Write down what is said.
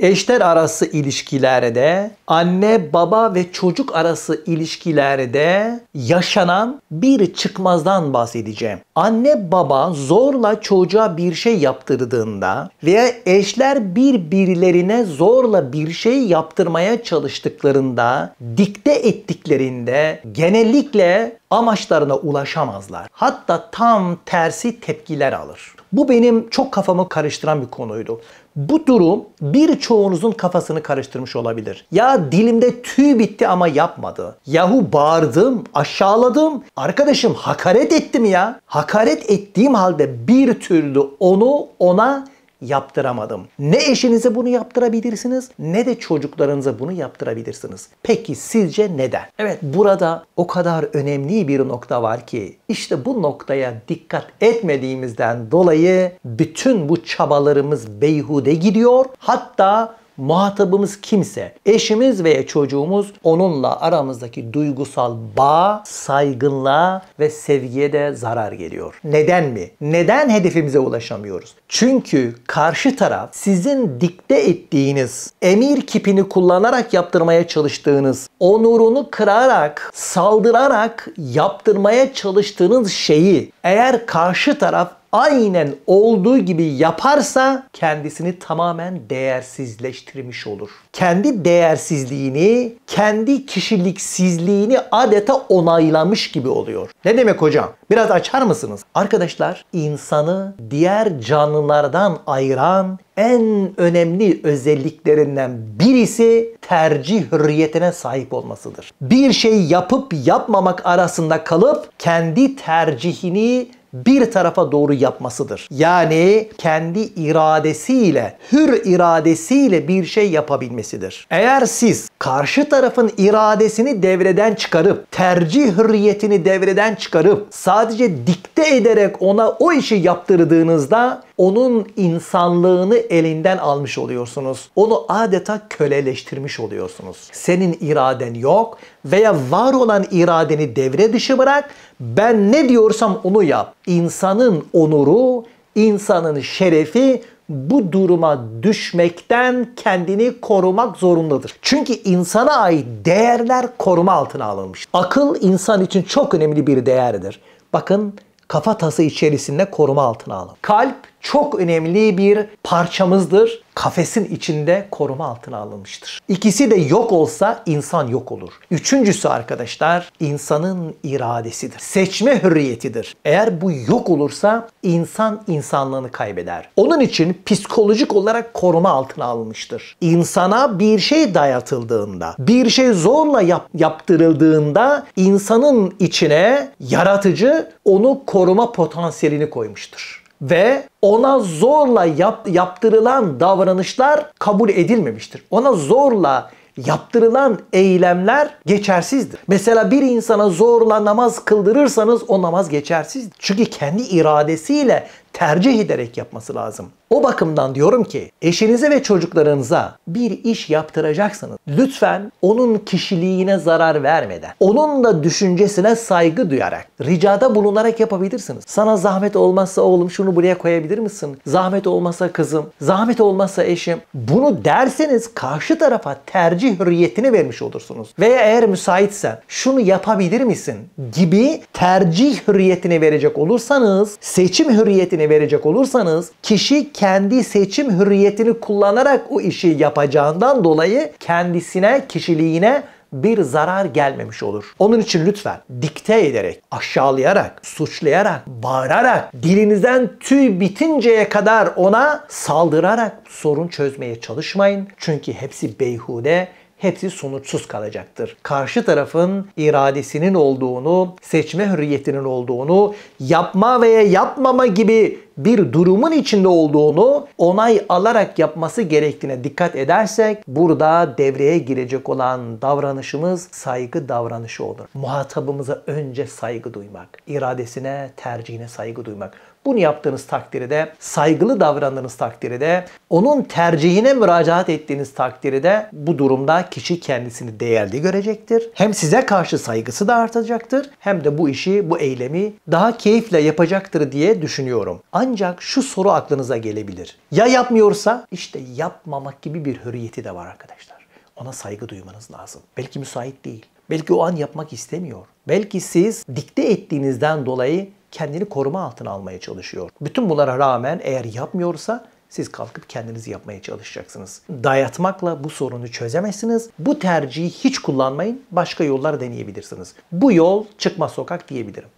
eşler arası ilişkilerde, anne baba ve çocuk arası ilişkilerde yaşanan bir çıkmazdan bahsedeceğim. Anne baba zorla çocuğa bir şey yaptırdığında veya eşler birbirlerine zorla bir şey yaptırmaya çalıştıklarında, dikte ettiklerinde genellikle amaçlarına ulaşamazlar. Hatta tam tersi tepkiler alır. Bu benim çok kafamı karıştıran bir konuydu. Bu durum birçoğunuzun kafasını karıştırmış olabilir. Ya dilimde tüy bitti ama yapmadı. Yahu bağırdım, aşağıladım. Arkadaşım hakaret ettim ya. Hakaret ettiğim halde bir türlü onu ona yaptıramadım. Ne eşinize bunu yaptırabilirsiniz ne de çocuklarınıza bunu yaptırabilirsiniz. Peki sizce neden? Evet burada o kadar önemli bir nokta var ki işte bu noktaya dikkat etmediğimizden dolayı bütün bu çabalarımız beyhude gidiyor. Hatta muhatabımız kimse, eşimiz veya çocuğumuz onunla aramızdaki duygusal bağ, saygınlığa ve sevgiye de zarar geliyor. Neden mi? Neden hedefimize ulaşamıyoruz? Çünkü karşı taraf sizin dikte ettiğiniz, emir kipini kullanarak yaptırmaya çalıştığınız, onurunu kırarak, saldırarak yaptırmaya çalıştığınız şeyi eğer karşı taraf aynen olduğu gibi yaparsa kendisini tamamen değersizleştirmiş olur. Kendi değersizliğini, kendi kişiliksizliğini adeta onaylamış gibi oluyor. Ne demek hocam? Biraz açar mısınız? Arkadaşlar insanı diğer canlılardan ayıran en önemli özelliklerinden birisi tercih hürriyetine sahip olmasıdır. Bir şey yapıp yapmamak arasında kalıp kendi tercihini bir tarafa doğru yapmasıdır. Yani kendi iradesiyle, hür iradesiyle bir şey yapabilmesidir. Eğer siz karşı tarafın iradesini devreden çıkarıp, tercih hürriyetini devreden çıkarıp sadece dikte ederek ona o işi yaptırdığınızda onun insanlığını elinden almış oluyorsunuz. Onu adeta köleleştirmiş oluyorsunuz. Senin iraden yok veya var olan iradeni devre dışı bırak ben ne diyorsam onu yap. İnsanın onuru, insanın şerefi bu duruma düşmekten kendini korumak zorundadır. Çünkü insana ait değerler koruma altına alınmış. Akıl insan için çok önemli bir değerdir. Bakın kafatası içerisinde koruma altına alın. Kalp çok önemli bir parçamızdır. Kafesin içinde koruma altına alınmıştır. İkisi de yok olsa insan yok olur. Üçüncüsü arkadaşlar insanın iradesidir. Seçme hürriyetidir. Eğer bu yok olursa insan insanlığını kaybeder. Onun için psikolojik olarak koruma altına alınmıştır. İnsana bir şey dayatıldığında, bir şey zorla yap- yaptırıldığında insanın içine yaratıcı onu koruma potansiyelini koymuştur ve ona zorla yap, yaptırılan davranışlar kabul edilmemiştir. Ona zorla yaptırılan eylemler geçersizdir. Mesela bir insana zorla namaz kıldırırsanız o namaz geçersizdir. Çünkü kendi iradesiyle tercih ederek yapması lazım. O bakımdan diyorum ki eşinize ve çocuklarınıza bir iş yaptıracaksanız lütfen onun kişiliğine zarar vermeden, onun da düşüncesine saygı duyarak, ricada bulunarak yapabilirsiniz. Sana zahmet olmazsa oğlum şunu buraya koyabilir misin? Zahmet olmazsa kızım, zahmet olmazsa eşim. Bunu derseniz karşı tarafa tercih hürriyetini vermiş olursunuz. Veya eğer müsaitsen şunu yapabilir misin gibi tercih hürriyetini verecek olursanız seçim hürriyetini örneğini verecek olursanız kişi kendi seçim hürriyetini kullanarak o işi yapacağından dolayı kendisine, kişiliğine bir zarar gelmemiş olur. Onun için lütfen dikte ederek, aşağılayarak, suçlayarak, bağırarak, dilinizden tüy bitinceye kadar ona saldırarak sorun çözmeye çalışmayın. Çünkü hepsi beyhude hepsi sonuçsuz kalacaktır. Karşı tarafın iradesinin olduğunu, seçme hürriyetinin olduğunu, yapma veya yapmama gibi bir durumun içinde olduğunu onay alarak yapması gerektiğine dikkat edersek burada devreye girecek olan davranışımız saygı davranışı olur. Muhatabımıza önce saygı duymak, iradesine, tercihine saygı duymak. Bunu yaptığınız takdirde, saygılı davrandığınız takdirde, onun tercihine müracaat ettiğiniz takdirde bu durumda kişi kendisini değerli görecektir. Hem size karşı saygısı da artacaktır hem de bu işi, bu eylemi daha keyifle yapacaktır diye düşünüyorum. Aynı ancak şu soru aklınıza gelebilir. Ya yapmıyorsa? işte yapmamak gibi bir hürriyeti de var arkadaşlar. Ona saygı duymanız lazım. Belki müsait değil. Belki o an yapmak istemiyor. Belki siz dikte ettiğinizden dolayı kendini koruma altına almaya çalışıyor. Bütün bunlara rağmen eğer yapmıyorsa siz kalkıp kendiniz yapmaya çalışacaksınız. Dayatmakla bu sorunu çözemezsiniz. Bu tercihi hiç kullanmayın. Başka yollar deneyebilirsiniz. Bu yol çıkma sokak diyebilirim.